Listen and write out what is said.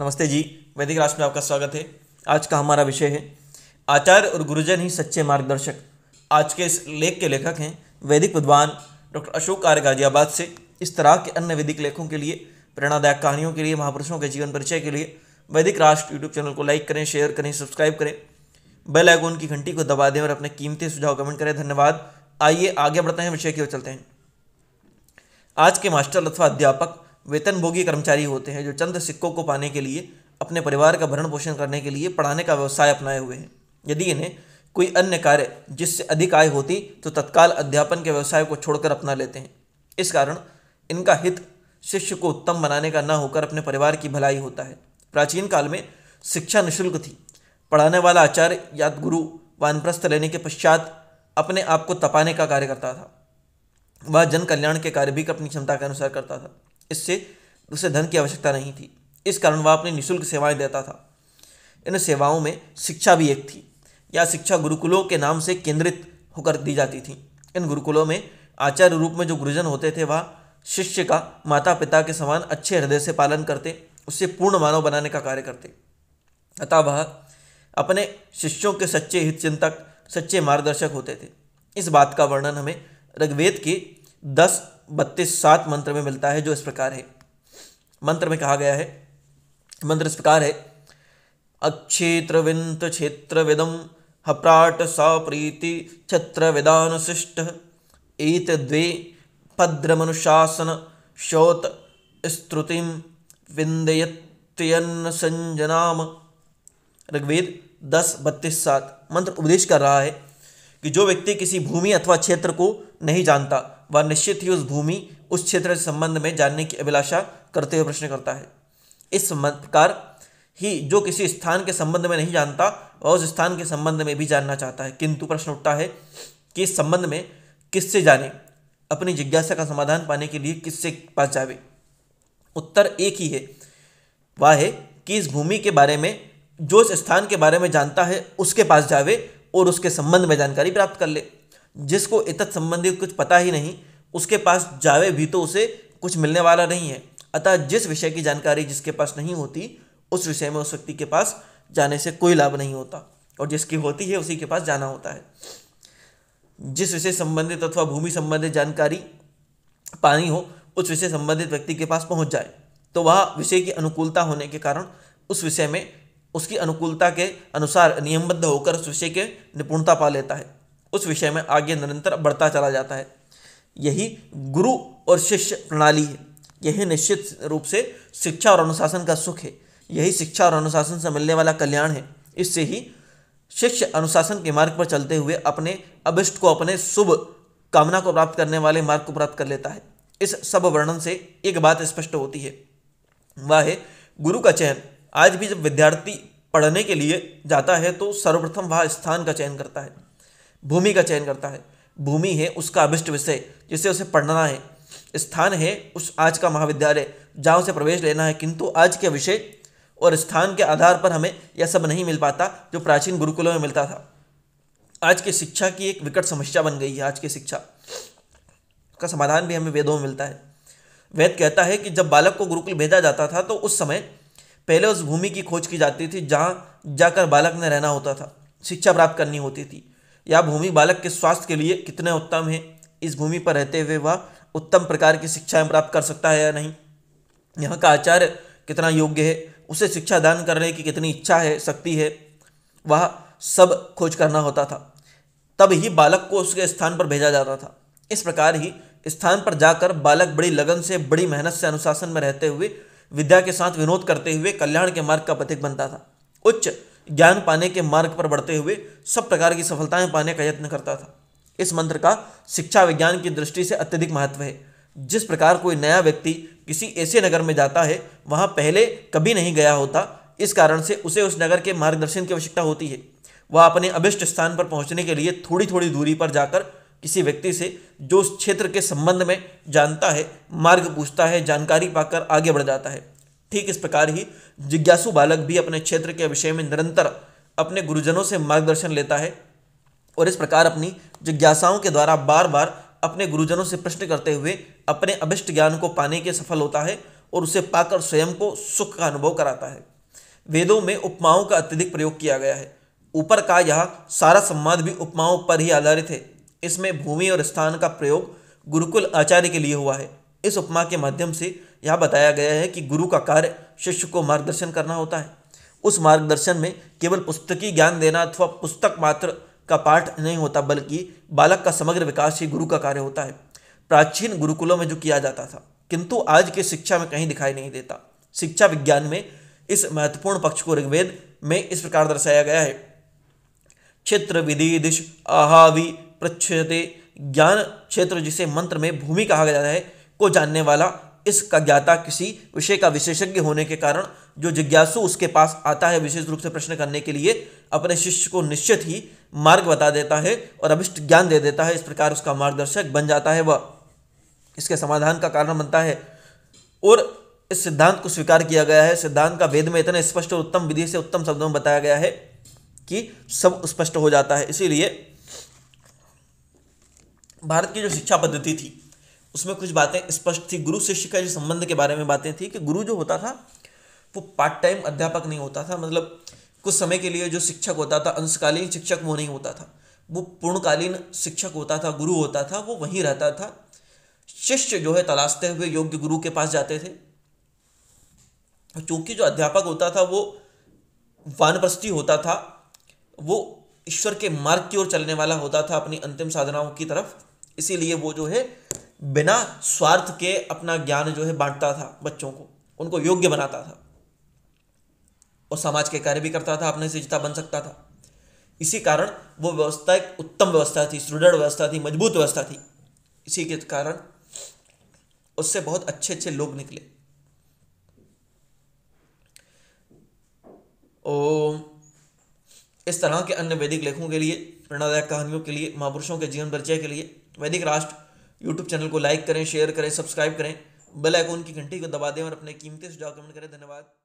नमस्ते जी वैदिक राष्ट्र में आपका स्वागत है आज का हमारा विषय है आचार्य और गुरुजन ही सच्चे मार्गदर्शक आज के इस लेख के लेखक हैं वैदिक विद्वान डॉक्टर अशोक आर्य गाजियाबाद से इस तरह के अन्य वैदिक लेखों के लिए प्रेरणादायक कहानियों के लिए महापुरुषों के जीवन परिचय के लिए वैदिक राष्ट्र यूट्यूब चैनल को लाइक करें शेयर करें सब्सक्राइब करें बेल आइकॉन की घंटी को दबा दें और अपने कीमती सुझाव कमेंट करें धन्यवाद आइए आगे बढ़ते हैं विषय की ओर चलते हैं आज के मास्टर अथवा अध्यापक वेतनभोगी कर्मचारी होते हैं जो चंद सिक्कों को पाने के लिए अपने परिवार का भरण पोषण करने के लिए पढ़ाने का व्यवसाय अपनाए हुए हैं यदि इन्हें कोई अन्य कार्य जिससे अधिक आय होती तो तत्काल अध्यापन के व्यवसाय को छोड़कर अपना लेते हैं इस कारण इनका हित शिष्य को उत्तम बनाने का न होकर अपने परिवार की भलाई होता है प्राचीन काल में शिक्षा निःशुल्क थी पढ़ाने वाला आचार्य या गुरु वानप्रस्थ लेने के पश्चात अपने आप को तपाने का कार्य करता था वह जन कल्याण के कार्य भी अपनी क्षमता के अनुसार करता था इससे उसे धन की आवश्यकता नहीं थी इस कारण वह अपनी निःशुल्क सेवाएं देता था इन सेवाओं में शिक्षा भी एक थी या शिक्षा गुरुकुलों के नाम से केंद्रित होकर दी जाती थी इन गुरुकुलों में आचार्य रूप में जो गुरुजन होते थे वह शिष्य का माता पिता के समान अच्छे हृदय से पालन करते उससे पूर्ण मानव बनाने का कार्य करते अतः वह अपने शिष्यों के सच्चे हित चिंतक सच्चे मार्गदर्शक होते थे इस बात का वर्णन हमें ऋग्वेद के दस बत्तीस सात मंत्र में मिलता है जो इस प्रकार है मंत्र में कहा गया है मंत्र इस प्रकार है अक्षेत्रविंत क्षेत्रविदम हप्राट सा प्रीति छत्र विदान शिष्ट एत द्वे भद्रमनुशासन शोत स्तुतिम विंदयत्यन्न संजनाम ऋग्वेद दस बत्तीस सात मंत्र उपदेश कर रहा है कि जो व्यक्ति किसी भूमि अथवा क्षेत्र को नहीं जानता वह निश्चित ही उस भूमि उस क्षेत्र के संबंध में जानने की अभिलाषा करते हुए प्रश्न करता है इस प्रकार ही जो किसी स्थान के संबंध में नहीं जानता वह उस स्थान के संबंध में भी जानना चाहता है किंतु प्रश्न उठता है कि इस संबंध में किससे जाने अपनी जिज्ञासा का समाधान पाने के लिए किससे पास जावे उत्तर एक ही है वह है कि इस भूमि के बारे में जो इस स्थान के बारे में जानता है उसके पास जावे और उसके संबंध में जानकारी प्राप्त कर ले जिसको इतत संबंधी कुछ पता ही नहीं उसके पास जावे भी तो उसे कुछ मिलने वाला नहीं है अतः जिस विषय की जानकारी जिसके पास नहीं होती उस विषय में उस व्यक्ति के पास जाने से कोई लाभ नहीं होता और जिसकी होती है उसी के पास जाना होता है जिस विषय संबंधित अथवा भूमि संबंधित जानकारी पानी हो उस विषय संबंधित व्यक्ति के पास पहुंच जाए तो वह विषय की अनुकूलता होने के कारण उस विषय में उसकी अनुकूलता के अनुसार नियमबद्ध होकर उस विषय के निपुणता पा लेता है उस विषय में आगे निरंतर बढ़ता चला जाता है यही गुरु और शिष्य प्रणाली है यही निश्चित रूप से शिक्षा और अनुशासन का सुख है यही शिक्षा और अनुशासन से मिलने वाला कल्याण है इससे ही शिष्य अनुशासन के मार्ग पर चलते हुए अपने अभिष्ट को अपने शुभ कामना को प्राप्त करने वाले मार्ग को प्राप्त कर लेता है इस सब वर्णन से एक बात स्पष्ट होती है वह है गुरु का चयन आज भी जब विद्यार्थी पढ़ने के लिए जाता है तो सर्वप्रथम वह स्थान का चयन करता है भूमि का चयन करता है भूमि है उसका अभिष्ट विषय जिसे उसे पढ़ना है स्थान है उस आज का महाविद्यालय जहाँ उसे प्रवेश लेना है किंतु आज के विषय और स्थान के आधार पर हमें यह सब नहीं मिल पाता जो प्राचीन गुरुकुलों में मिलता था आज की शिक्षा की एक विकट समस्या बन गई है आज की शिक्षा का समाधान भी हमें वेदों में मिलता है वेद कहता है कि जब बालक को गुरुकुल भेजा जाता था तो उस समय पहले उस भूमि की खोज की जाती थी जहाँ जाकर बालक ने रहना होता था शिक्षा प्राप्त करनी होती थी यह भूमि बालक के स्वास्थ्य के लिए कितने उत्तम है इस भूमि पर रहते हुए वह उत्तम प्रकार की शिक्षाएं प्राप्त कर सकता है या नहीं यहाँ का आचार्य कितना योग्य है उसे शिक्षा दान करने की कितनी इच्छा है शक्ति है वह सब खोज करना होता था तब ही बालक को उसके स्थान पर भेजा जाता था इस प्रकार ही स्थान पर जाकर बालक बड़ी लगन से बड़ी मेहनत से अनुशासन में रहते हुए विद्या के साथ विनोद करते हुए कल्याण के मार्ग का पथिक बनता था उच्च ज्ञान पाने के मार्ग पर बढ़ते हुए सब प्रकार की सफलताएं पाने का यत्न करता था इस मंत्र का शिक्षा विज्ञान की दृष्टि से अत्यधिक महत्व है जिस प्रकार कोई नया व्यक्ति किसी ऐसे नगर में जाता है वहाँ पहले कभी नहीं गया होता इस कारण से उसे उस नगर के मार्गदर्शन की आवश्यकता होती है वह अपने अभिष्ट स्थान पर पहुँचने के लिए थोड़ी थोड़ी दूरी पर जाकर किसी व्यक्ति से जो उस क्षेत्र के संबंध में जानता है मार्ग पूछता है जानकारी पाकर आगे बढ़ जाता है ठीक इस प्रकार ही जिज्ञासु बालक भी अपने क्षेत्र के विषय में निरंतर अपने गुरुजनों से मार्गदर्शन लेता है और इस प्रकार अपनी जिज्ञासाओं के द्वारा बार बार अपने गुरुजनों से प्रश्न करते हुए अपने अभिष्ट ज्ञान को पाने के सफल होता है और उसे पाकर स्वयं को सुख का अनुभव कराता है वेदों में उपमाओं का अत्यधिक प्रयोग किया गया है ऊपर का यह सारा संवाद भी उपमाओं पर ही आधारित है इसमें भूमि और स्थान का प्रयोग गुरुकुल आचार्य के लिए हुआ है इस उपमा के माध्यम से यह बताया गया है कि गुरु का कार्य शिष्य को मार्गदर्शन करना होता है उस मार्गदर्शन में केवल पुस्तकी ज्ञान देना अथवा पुस्तक मात्र का पाठ नहीं होता बल्कि बालक का समग्र विकास ही गुरु का कार्य होता है प्राचीन गुरुकुलों में जो किया जाता था किंतु आज के शिक्षा में कहीं दिखाई नहीं देता शिक्षा विज्ञान में इस महत्वपूर्ण पक्ष को ऋग्वेद में इस प्रकार दर्शाया गया है क्षेत्र विधि दिश अहावि पृछते ज्ञान क्षेत्र जिसे मंत्र में भूमि कहा गया है को जानने वाला इसका ज्ञाता किसी विषय का विशेषज्ञ होने के कारण जो जिज्ञासु उसके पास आता है विशेष रूप से प्रश्न करने के लिए अपने शिष्य को निश्चित ही मार्ग बता देता है और अभिष्ट ज्ञान दे देता है इस प्रकार उसका मार्गदर्शक बन जाता है वह इसके समाधान का कारण बनता है और इस सिद्धांत को स्वीकार किया गया है सिद्धांत का वेद में इतने स्पष्ट और उत्तम विधि से उत्तम शब्दों में बताया गया है कि सब स्पष्ट हो जाता है इसीलिए भारत की जो शिक्षा पद्धति थी उसमें कुछ बातें स्पष्ट थी गुरु शिष्य का जो संबंध के बारे में बातें थी कि गुरु जो होता था वो पार्ट टाइम अध्यापक नहीं होता था मतलब कुछ समय के लिए जो शिक्षक होता था अंशकालीन शिक्षक वो नहीं होता था वो पूर्णकालीन शिक्षक होता था गुरु होता था वो वहीं रहता था शिष्य जो है तलाशते हुए योग्य गुरु के पास जाते थे चूंकि जो अध्यापक होता था वो वानप्रस्थी होता था वो ईश्वर के मार्ग की ओर चलने वाला होता था अपनी अंतिम साधनाओं की तरफ इसीलिए वो जो है बिना स्वार्थ के अपना ज्ञान जो है बांटता था बच्चों को उनको योग्य बनाता था और समाज के कार्य भी करता था अपने सिजता बन सकता था इसी कारण वो व्यवस्था एक उत्तम व्यवस्था थी सुदृढ़ व्यवस्था थी मजबूत व्यवस्था थी इसी के कारण उससे बहुत अच्छे अच्छे लोग निकले ओ, इस तरह के अन्य वैदिक लेखों के लिए प्रेरणादायक कहानियों के लिए महापुरुषों के जीवन परिचय के लिए वैदिक राष्ट्र यूट्यूब चैनल को लाइक करें शेयर करें सब्सक्राइब करें बेल आइकॉन की घंटी को दबा दें और अपने कीमती सुझाव कमेंट करें धन्यवाद